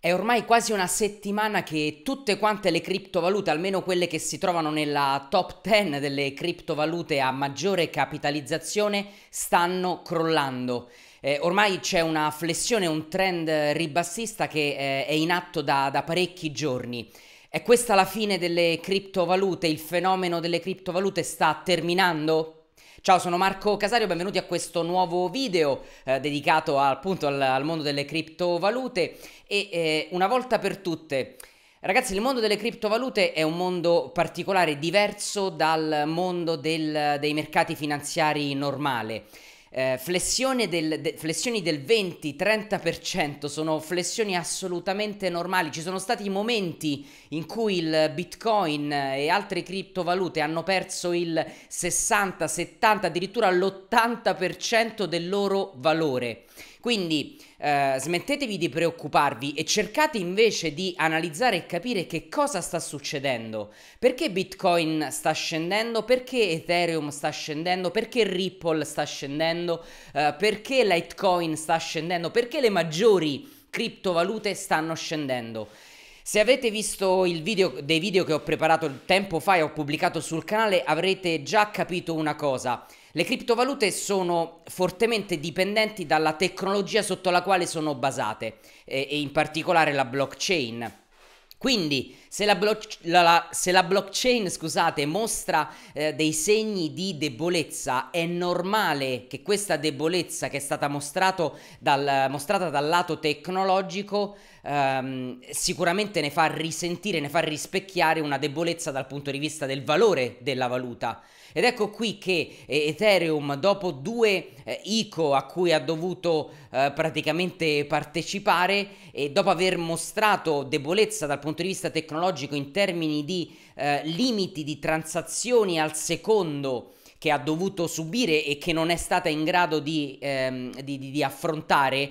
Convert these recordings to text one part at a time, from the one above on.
È ormai quasi una settimana che tutte quante le criptovalute, almeno quelle che si trovano nella top 10 delle criptovalute a maggiore capitalizzazione, stanno crollando. Eh, ormai c'è una flessione, un trend ribassista che eh, è in atto da, da parecchi giorni. È questa la fine delle criptovalute? Il fenomeno delle criptovalute sta terminando? Ciao, sono Marco Casario, benvenuti a questo nuovo video eh, dedicato a, appunto al, al, mondo delle criptovalute e eh, una volta per tutte. Ragazzi, il mondo delle criptovalute è un mondo particolare, diverso dal mondo del, dei mercati finanziari normale eh, del, de, flessioni del 20-30% sono flessioni assolutamente normali. Ci sono stati momenti in cui il bitcoin e altre criptovalute hanno perso il 60, 70, addirittura l'80% del loro valore. Quindi eh, smettetevi di preoccuparvi e cercate invece di analizzare e capire che cosa sta succedendo. Perché Bitcoin sta scendendo? Perché Ethereum sta scendendo? Perché Ripple sta scendendo? Eh, perché Litecoin sta scendendo? Perché le maggiori criptovalute stanno scendendo? Se avete visto il video dei video che ho preparato tempo fa e ho pubblicato sul canale avrete già capito una cosa. Le criptovalute sono fortemente dipendenti dalla tecnologia sotto la quale sono basate e, eh, e in particolare la blockchain. Quindi se la, bloc- la, la, se la blockchain scusate, mostra eh, dei segni di debolezza, è normale che questa debolezza che è stata dal, mostrata dal lato tecnologico ehm, sicuramente ne fa risentire, ne fa rispecchiare una debolezza dal punto di vista del valore della valuta. Ed ecco qui che eh, Ethereum, dopo due eh, ICO a cui ha dovuto eh, praticamente partecipare e dopo aver mostrato debolezza dal punto di vista tecnologico in termini di eh, limiti di transazioni al secondo, che ha dovuto subire e che non è stata in grado di, ehm, di, di, di affrontare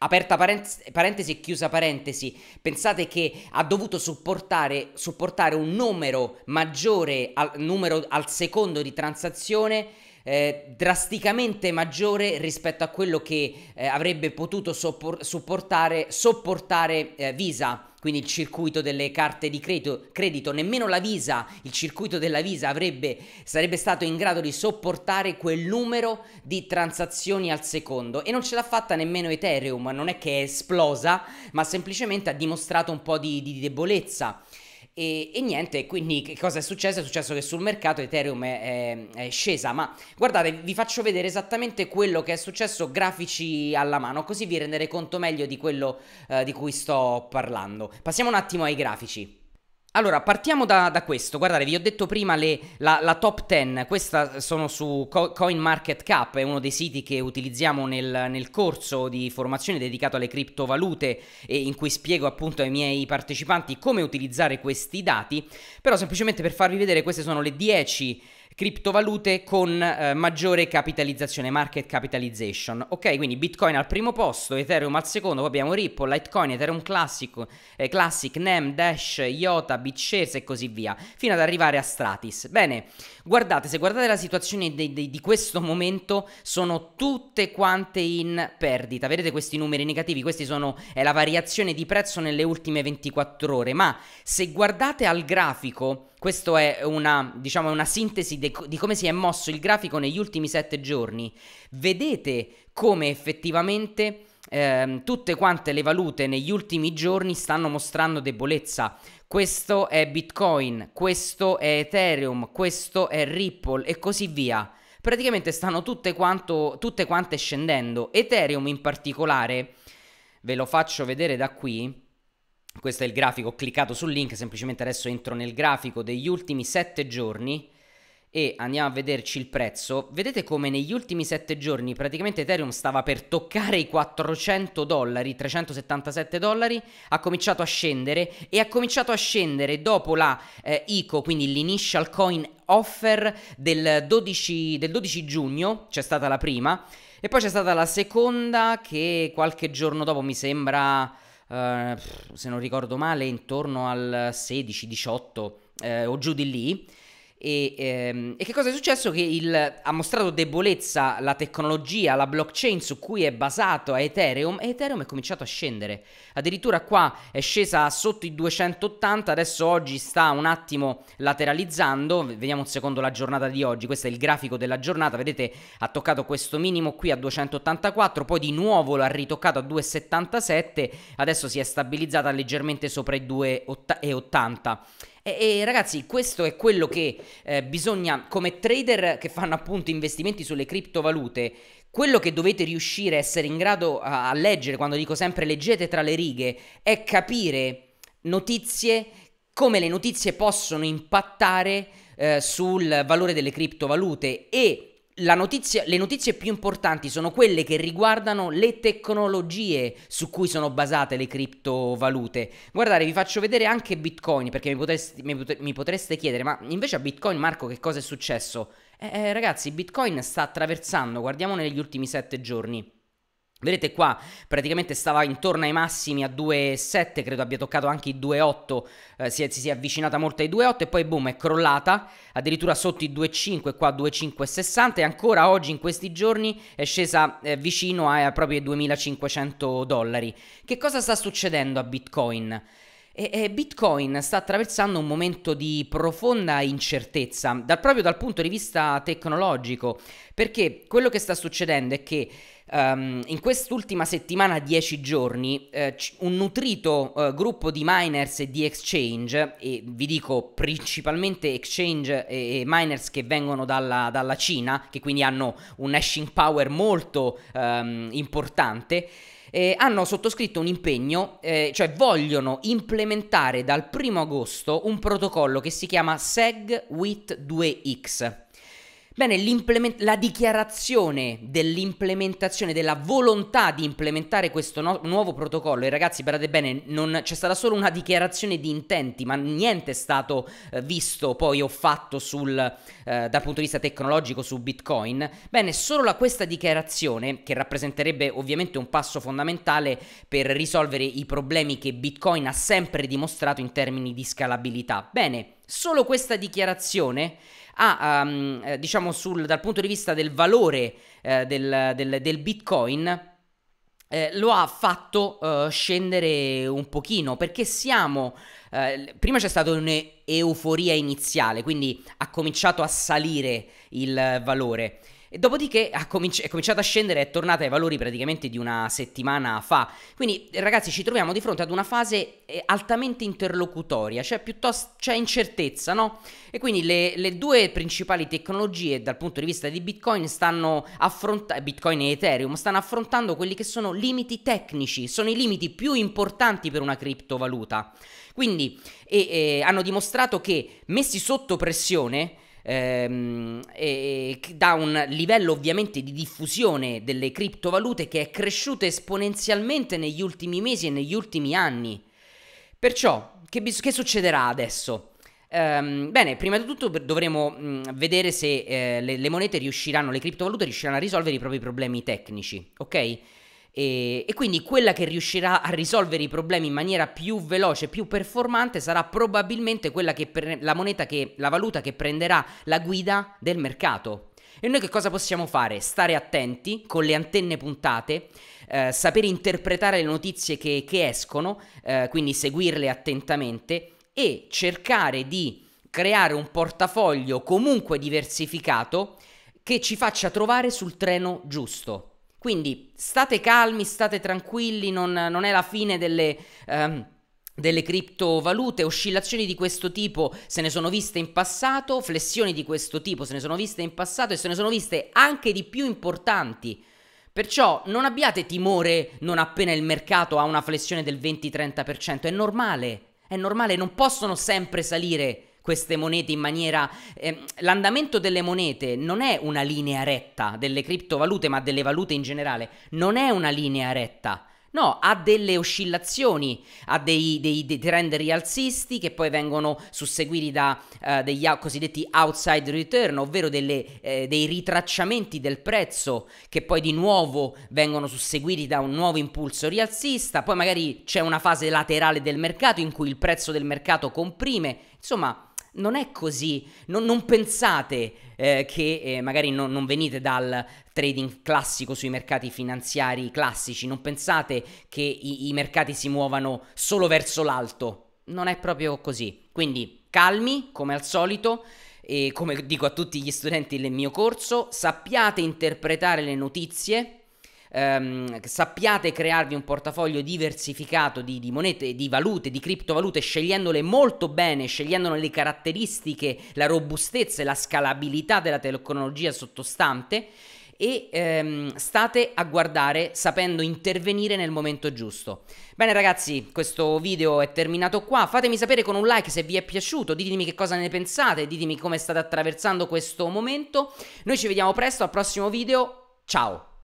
aperta parentesi, parentesi, chiusa parentesi, pensate che ha dovuto supportare, supportare un numero maggiore al, numero al secondo di transazione eh, drasticamente maggiore rispetto a quello che eh, avrebbe potuto soppor- sopportare eh, Visa quindi il circuito delle carte di credito, credito, nemmeno la Visa, il circuito della Visa avrebbe, sarebbe stato in grado di sopportare quel numero di transazioni al secondo e non ce l'ha fatta nemmeno Ethereum, non è che è esplosa, ma semplicemente ha dimostrato un po' di, di debolezza. E, e, niente, quindi che cosa è successo? È successo che sul mercato Ethereum è, è, è, scesa, ma guardate, vi faccio vedere esattamente quello che è successo grafici alla mano, così vi rendete conto meglio di quello eh, di cui sto parlando. Passiamo un attimo ai grafici. Allora, partiamo da, da, questo. Guardate, vi ho detto prima le, la, la, top 10, questa sono su Co- CoinMarketCap, è uno dei siti che utilizziamo nel, nel, corso di formazione dedicato alle criptovalute e in cui spiego appunto ai miei partecipanti come utilizzare questi dati, però semplicemente per farvi vedere queste sono le 10 criptovalute con eh, maggiore capitalizzazione, market capitalization. Ok, quindi Bitcoin al primo posto, Ethereum al secondo, poi abbiamo Ripple, Litecoin, Ethereum Classic, eh, Classic NEM, Dash, IOTA, BitShares e così via, fino ad arrivare a Stratis. Bene, guardate, se guardate la situazione di, di, di questo momento, sono tutte quante in perdita. Vedete questi numeri negativi? Questi sono è la variazione di prezzo nelle ultime 24 ore, ma se guardate al grafico, questa è una, diciamo, una sintesi de- di come si è mosso il grafico negli ultimi sette giorni, vedete come effettivamente ehm, tutte quante le valute negli ultimi giorni stanno mostrando debolezza. Questo è Bitcoin, questo è Ethereum, questo è Ripple e così via. Praticamente stanno tutte, quanto, tutte quante scendendo. Ethereum in particolare, ve lo faccio vedere da qui. Questo è il grafico, ho cliccato sul link, semplicemente adesso entro nel grafico degli ultimi 7 giorni e andiamo a vederci il prezzo, vedete come negli ultimi 7 giorni praticamente Ethereum stava per toccare i 400 dollari, 377 dollari, ha cominciato a scendere e ha cominciato a scendere dopo la eh, ICO, quindi l'Initial Coin Offer del 12, del 12 giugno, c'è stata la prima, e poi c'è stata la seconda che qualche giorno dopo mi sembra, eh, se non ricordo male, intorno al 16-18 eh, o giù di lì. E, ehm, e, che cosa è successo? Che il, ha mostrato debolezza la tecnologia, la blockchain su cui è basato Ethereum e Ethereum è cominciato a scendere. Addirittura qua è scesa sotto i 280, adesso oggi sta un attimo lateralizzando. Vediamo un secondo la giornata di oggi, questo è il grafico della giornata, vedete ha toccato questo minimo qui a 284, poi di nuovo l'ha ritoccato a 277, adesso si è stabilizzata leggermente sopra i 280. E, e ragazzi, questo è quello che eh, bisogna, come trader che fanno appunto investimenti sulle criptovalute, quello che dovete riuscire a essere in grado a, a leggere, quando dico sempre leggete tra le righe, è capire notizie, come le notizie possono impattare eh, sul valore delle criptovalute e notizia, le notizie più importanti sono quelle che riguardano le tecnologie su cui sono basate le criptovalute. Guardate, vi faccio vedere anche Bitcoin perché mi potreste, mi potre, mi potreste chiedere, ma invece a Bitcoin Marco che cosa è successo? Eh, eh ragazzi, Bitcoin sta attraversando, guardiamo negli ultimi sette giorni Vedete qua, praticamente stava intorno ai massimi a 2,7, credo abbia toccato anche i 2,8, eh, si, si, è avvicinata molto ai 2,8 e poi boom è crollata, addirittura sotto i 2,5, qua 2,560 e ancora oggi in questi giorni è scesa eh, vicino ai propri 2.500 dollari. Che cosa sta succedendo a Bitcoin? E Bitcoin sta attraversando un momento di profonda incertezza, dal, proprio dal punto di vista tecnologico, perché quello che sta succedendo è che Um, in quest'ultima settimana, 10 giorni, eh, un nutrito eh, gruppo di miners e di exchange, e vi dico principalmente exchange e, e miners che vengono dalla, dalla, Cina, che quindi hanno un hashing power molto ehm, importante, eh, hanno sottoscritto un impegno, eh, cioè vogliono implementare dal 1 agosto un protocollo che si chiama SegWit 2X. Bene, la dichiarazione dell'implementazione, della volontà di implementare questo no- nuovo protocollo, e ragazzi guardate bene, non, c'è stata solo una dichiarazione di intenti, ma niente è stato eh, visto poi o fatto sul, eh, dal punto di vista tecnologico su Bitcoin. Bene, solo la, questa dichiarazione, che rappresenterebbe ovviamente un passo fondamentale per risolvere i problemi che Bitcoin ha sempre dimostrato in termini di scalabilità. Bene, Solo questa dichiarazione ha, um, eh, diciamo, sul, dal punto di vista del valore eh, del, del, del Bitcoin, eh, lo ha fatto uh, scendere un pochino perché siamo eh, prima c'è stata un'euforia iniziale quindi ha cominciato a salire il valore e dopodiché cominci- è cominciata a scendere, è tornata ai valori praticamente di una settimana fa. Quindi ragazzi ci troviamo di fronte ad una fase eh, altamente interlocutoria, cioè piuttosto c'è cioè incertezza, no? E quindi le, le due principali tecnologie dal punto di vista di Bitcoin stanno affrontando, eh, Bitcoin e Ethereum, stanno affrontando quelli che sono limiti tecnici, sono i limiti più importanti per una criptovaluta. Quindi e, e, hanno dimostrato che messi sotto pressione ehm, e, da un livello ovviamente di diffusione delle criptovalute che è cresciuto esponenzialmente negli ultimi mesi e negli ultimi anni. Perciò, che, bis- che succederà adesso? Um, bene, prima di tutto dovremo mh, vedere se eh, le, le monete riusciranno, le criptovalute riusciranno a risolvere i propri problemi tecnici, ok? E, e, quindi quella che riuscirà a risolvere i problemi in maniera più veloce, più performante, sarà probabilmente quella che pre- la moneta che, la valuta che prenderà la guida del mercato. E noi che cosa possiamo fare? Stare attenti, con le antenne puntate, eh, sapere interpretare le notizie che, che escono, eh, quindi seguirle attentamente e cercare di creare un portafoglio comunque diversificato che ci faccia trovare sul treno giusto. Quindi state calmi, state tranquilli, non, non è la fine delle... Ehm, delle criptovalute, oscillazioni di questo tipo se ne sono viste in passato, flessioni di questo tipo se ne sono viste in passato e se ne sono viste anche di più importanti. Perciò non abbiate timore non appena il mercato ha una flessione del 20-30%, è normale, è normale, non possono sempre salire queste monete in maniera... Eh, l'andamento delle monete non è una linea retta delle criptovalute, ma delle valute in generale, non è una linea retta. No, ha delle oscillazioni, ha dei, dei, dei trend rialzisti che poi vengono susseguiti da eh, degli cosiddetti outside return, ovvero delle, eh, dei ritracciamenti del prezzo che poi di nuovo vengono susseguiti da un nuovo impulso rialzista, poi magari c'è una fase laterale del mercato in cui il prezzo del mercato comprime, insomma non è così, non, non pensate eh, che eh, magari no, non venite dal trading classico sui mercati finanziari classici, non pensate che i, i mercati si muovano solo verso l'alto, non è proprio così. Quindi calmi come al solito. E come dico a tutti gli studenti del mio corso, sappiate interpretare le notizie ehm, sappiate crearvi un portafoglio diversificato di, di, monete, di valute, di criptovalute, scegliendole molto bene, scegliendone le caratteristiche, la robustezza e la scalabilità della tecnologia sottostante e ehm, state a guardare sapendo intervenire nel momento giusto. Bene ragazzi, questo video è terminato qua, fatemi sapere con un like se vi è piaciuto, ditemi che cosa ne pensate, ditemi come state attraversando questo momento, noi ci vediamo presto al prossimo video, ciao!